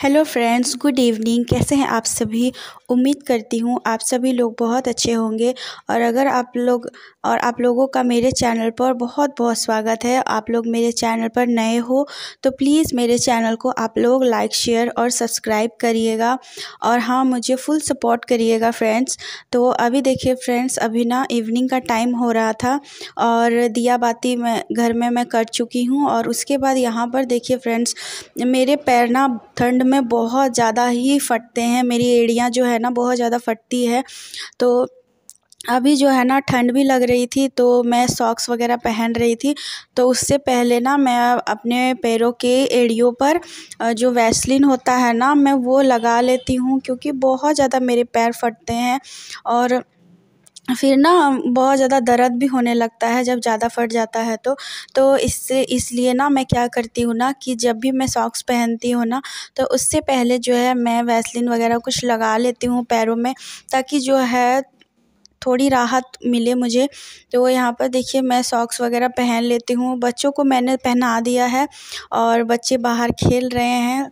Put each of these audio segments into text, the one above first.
hello friends good evening कैसे हैं आप सभी उम्मीद करती हूँ आप सभी लोग बहुत अच्छे होंगे और अगर आप लोग और आप लोगों का मेरे चैनल पर बहुत बहुत स्वागत है आप लोग मेरे चैनल पर नए हो तो प्लीज़ मेरे चैनल को आप लोग लाइक शेयर और सब्सक्राइब करिएगा और हाँ मुझे फुल सपोर्ट करिएगा फ्रेंड्स तो अभी देखिए फ्रेंड्स अभी ना इवनिंग का टाइम हो रहा था और दिया बाती मैं घर में मैं कर चुकी हूँ और उसके बाद यहाँ पर देखिए फ्रेंड्स मेरे पैर ना ठंड ठंड में बहुत ज़्यादा ही फटते हैं मेरी एड़ियाँ जो है ना बहुत ज़्यादा फटती है तो अभी जो है ना ठंड भी लग रही थी तो मैं सॉक्स वगैरह पहन रही थी तो उससे पहले ना मैं अपने पैरों के एड़ियों पर जो वैसलिन होता है ना मैं वो लगा लेती हूँ क्योंकि बहुत ज़्यादा मेरे पैर फटते हैं और फिर ना बहुत ज़्यादा दर्द भी होने लगता है जब ज़्यादा फट जाता है तो तो इससे इसलिए ना मैं क्या करती हूँ ना कि जब भी मैं सॉक्स पहनती हूँ ना तो उससे पहले जो है मैं वैसलिन वगैरह कुछ लगा लेती हूँ पैरों में ताकि जो है थोड़ी राहत मिले मुझे तो यहाँ पर देखिए मैं सॉक्स वगैरह पहन लेती हूँ बच्चों को मैंने पहना दिया है और बच्चे बाहर खेल रहे हैं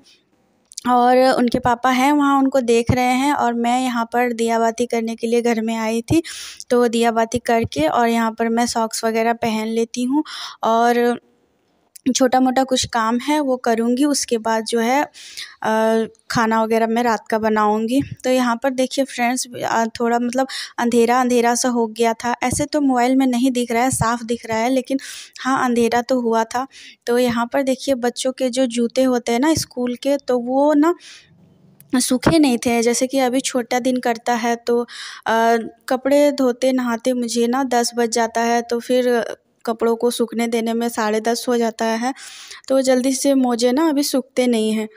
और उनके पापा हैं वहाँ उनको देख रहे हैं और मैं यहाँ पर दिया बाती करने के लिए घर में आई थी तो दिया बाती करके और यहाँ पर मैं सॉक्स वगैरह पहन लेती हूँ और छोटा मोटा कुछ काम है वो करूँगी उसके बाद जो है खाना वगैरह मैं रात का बनाऊँगी तो यहाँ पर देखिए फ्रेंड्स थोड़ा मतलब अंधेरा अंधेरा सा हो गया था ऐसे तो मोबाइल में नहीं दिख रहा है साफ़ दिख रहा है लेकिन हाँ अंधेरा तो हुआ था तो यहाँ पर देखिए बच्चों के जो जूते होते हैं ना स्कूल के तो वो ना सूखे नहीं थे जैसे कि अभी छोटा दिन करता है तो आ, कपड़े धोते नहाते मुझे ना दस बज जाता है तो फिर कपड़ों को सूखने देने में साढ़े दस हो जाता है तो जल्दी से मोजे ना अभी सूखते नहीं हैं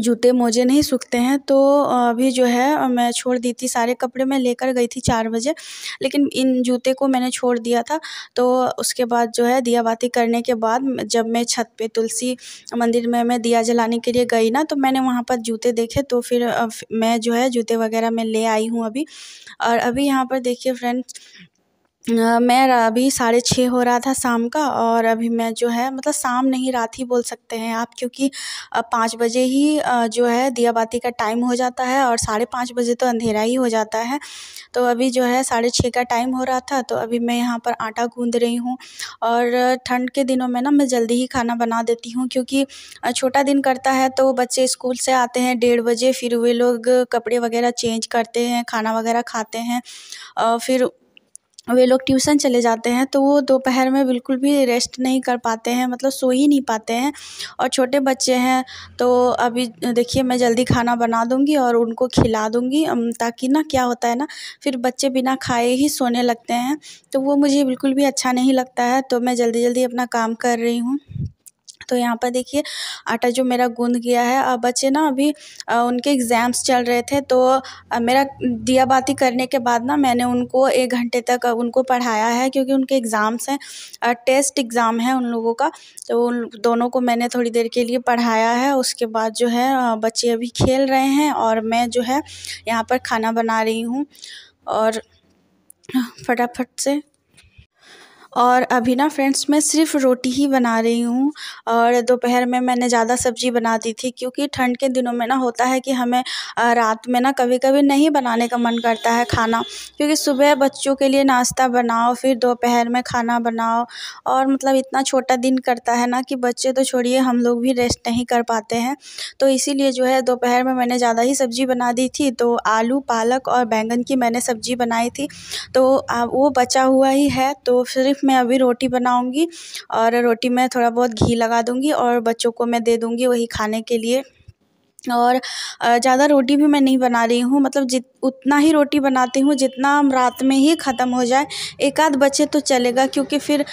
जूते मोजे नहीं सूखते हैं तो अभी जो है मैं छोड़ दी थी सारे कपड़े मैं लेकर गई थी चार बजे लेकिन इन जूते को मैंने छोड़ दिया था तो उसके बाद जो है दिया बाती करने के बाद जब मैं छत पे तुलसी मंदिर में मैं दिया जलाने के लिए गई ना तो मैंने वहाँ पर जूते देखे तो फिर मैं जो है जूते वगैरह मैं ले आई हूँ अभी और अभी यहाँ पर देखिए फ्रेंड्स मैं अभी साढ़े छः हो रहा था शाम का और अभी मैं जो है मतलब शाम नहीं रात ही बोल सकते हैं आप क्योंकि पाँच बजे ही जो है दिया बाती का टाइम हो जाता है और साढ़े पाँच बजे तो अंधेरा ही हो जाता है तो अभी जो है साढ़े छः का टाइम हो रहा था तो अभी मैं यहाँ पर आटा गूँध रही हूँ और ठंड के दिनों में ना मैं जल्दी ही खाना बना देती हूँ क्योंकि छोटा दिन करता है तो बच्चे स्कूल से आते हैं डेढ़ बजे फिर वे लोग कपड़े वगैरह चेंज करते हैं खाना वगैरह खाते हैं फिर वे लोग ट्यूसन चले जाते हैं तो वो दोपहर में बिल्कुल भी रेस्ट नहीं कर पाते हैं मतलब सो ही नहीं पाते हैं और छोटे बच्चे हैं तो अभी देखिए मैं जल्दी खाना बना दूँगी और उनको खिला दूँगी ताकि ना क्या होता है ना फिर बच्चे बिना खाए ही सोने लगते हैं तो वो मुझे बिल्कुल भी अच्छा नहीं लगता है तो मैं जल्दी जल्दी अपना काम कर रही हूँ तो यहाँ पर देखिए आटा जो मेरा गूँध गया है बच्चे ना अभी उनके एग्ज़ाम्स चल रहे थे तो मेरा दिया बाती करने के बाद ना मैंने उनको एक घंटे तक उनको पढ़ाया है क्योंकि उनके एग्ज़ाम्स हैं टेस्ट एग्ज़ाम है उन लोगों का तो उन दोनों को मैंने थोड़ी देर के लिए पढ़ाया है उसके बाद जो है बच्चे अभी खेल रहे हैं और मैं जो है यहाँ पर खाना बना रही हूँ और फटाफट से और अभी ना फ्रेंड्स मैं सिर्फ रोटी ही बना रही हूँ और दोपहर में मैंने ज़्यादा सब्जी बना दी थी क्योंकि ठंड के दिनों में ना होता है कि हमें रात में ना कभी कभी नहीं बनाने का मन करता है खाना क्योंकि सुबह बच्चों के लिए नाश्ता बनाओ फिर दोपहर में खाना बनाओ और मतलब इतना छोटा दिन करता है ना कि बच्चे तो छोड़िए हम लोग भी रेस्ट नहीं कर पाते हैं तो इसीलिए जो है दोपहर में मैंने ज़्यादा ही सब्जी बना दी थी तो आलू पालक और बैंगन की मैंने सब्जी बनाई थी तो वो बचा हुआ ही है तो सिर्फ मैं अभी रोटी बनाऊँगी और रोटी में थोड़ा बहुत घी लगा दूँगी और बच्चों को मैं दे दूँगी वही खाने के लिए और ज़्यादा रोटी भी मैं नहीं बना रही हूँ मतलब जित उतना ही रोटी बनाती हूँ जितना रात में ही ख़त्म हो जाए एक आध बच्चे तो चलेगा क्योंकि फिर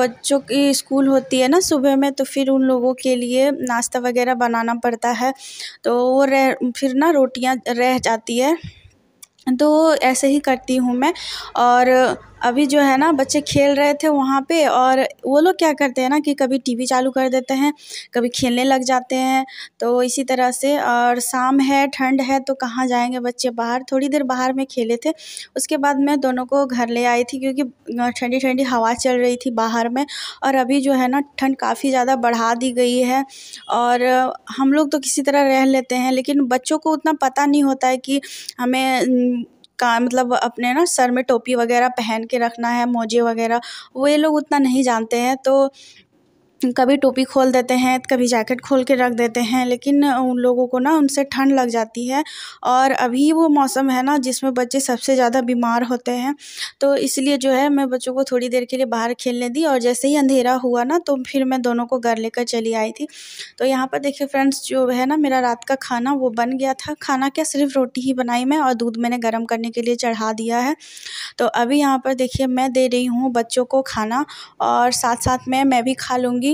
बच्चों की स्कूल होती है ना सुबह में तो फिर उन लोगों के लिए नाश्ता वगैरह बनाना पड़ता है तो वो रह फिर ना रोटियाँ रह जाती है तो ऐसे ही करती हूँ मैं और अभी जो है ना बच्चे खेल रहे थे वहाँ पे और वो लोग क्या करते हैं ना कि कभी टीवी चालू कर देते हैं कभी खेलने लग जाते हैं तो इसी तरह से और शाम है ठंड है तो कहाँ जाएंगे बच्चे बाहर थोड़ी देर बाहर में खेले थे उसके बाद मैं दोनों को घर ले आई थी क्योंकि ठंडी ठंडी हवा चल रही थी बाहर में और अभी जो है ना ठंड काफ़ी ज़्यादा बढ़ा दी गई है और हम लोग तो किसी तरह रह लेते हैं लेकिन बच्चों को उतना पता नहीं होता है कि हमें का मतलब अपने ना सर में टोपी वगैरह पहन के रखना है मोजे वगैरह वो ये लोग उतना नहीं जानते हैं तो कभी टोपी खोल देते हैं तो कभी जैकेट खोल के रख देते हैं लेकिन उन लोगों को ना उनसे ठंड लग जाती है और अभी वो मौसम है ना जिसमें बच्चे सबसे ज़्यादा बीमार होते हैं तो इसलिए जो है मैं बच्चों को थोड़ी देर के लिए बाहर खेलने दी और जैसे ही अंधेरा हुआ ना तो फिर मैं दोनों को घर लेकर चली आई थी तो यहाँ पर देखिए फ्रेंड्स जो है ना मेरा रात का खाना वो बन गया था खाना क्या सिर्फ रोटी ही बनाई मैं और दूध मैंने गर्म करने के लिए चढ़ा दिया है तो अभी यहाँ पर देखिए मैं दे रही हूँ बच्चों को खाना और साथ साथ में मैं भी खा लूँगी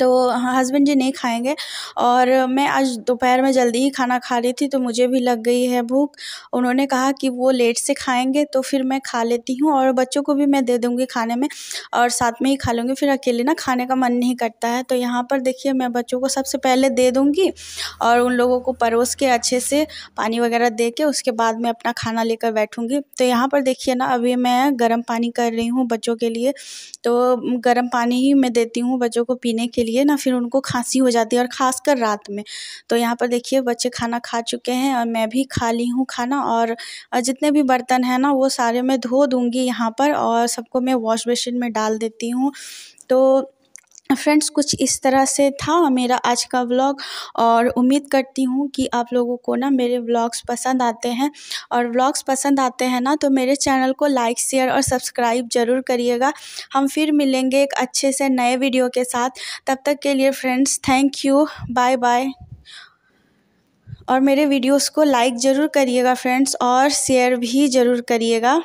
तो हस्बैंड जी नहीं खाएँगे और मैं आज दोपहर में जल्दी ही खाना खा रही थी तो मुझे भी लग गई है भूख उन्होंने कहा कि वो लेट से खाएँगे तो फिर मैं खा लेती हूँ और बच्चों को भी मैं दे दूँगी खाने में और साथ में ही खा लूँगी फिर अकेले ना खाने का मन नहीं करता है तो यहाँ पर देखिए मैं बच्चों को सबसे पहले दे दूँगी और उन लोगों को परोस के अच्छे से पानी वगैरह दे के उसके बाद मैं अपना खाना लेकर बैठूँगी तो यहाँ पर देखिए ना अभी मैं गर्म पानी कर रही हूँ बच्चों के लिए तो गर्म पानी ही मैं देती हूँ बच्चों को पीने के लिए ना फिर उनको खांसी हो जाती है और ख़ासकर रात में तो यहाँ पर देखिए बच्चे खाना खा चुके हैं और मैं भी खा ली हूँ खाना और जितने भी बर्तन हैं ना वो सारे मैं धो दूँगी यहाँ पर और सबको मैं वॉश बेसिन में डाल देती हूँ तो फ्रेंड्स कुछ इस तरह से था मेरा आज का व्लॉग और उम्मीद करती हूँ कि आप लोगों को ना मेरे व्लॉग्स पसंद आते हैं और व्लॉग्स पसंद आते हैं ना तो मेरे चैनल को लाइक शेयर और सब्सक्राइब ज़रूर करिएगा हम फिर मिलेंगे एक अच्छे से नए वीडियो के साथ तब तक के लिए friends thank you bye bye और मेरे वीडियोज़ को लाइक ज़रूर करिएगा फ्रेंड्स और शेयर भी ज़रूर करिएगा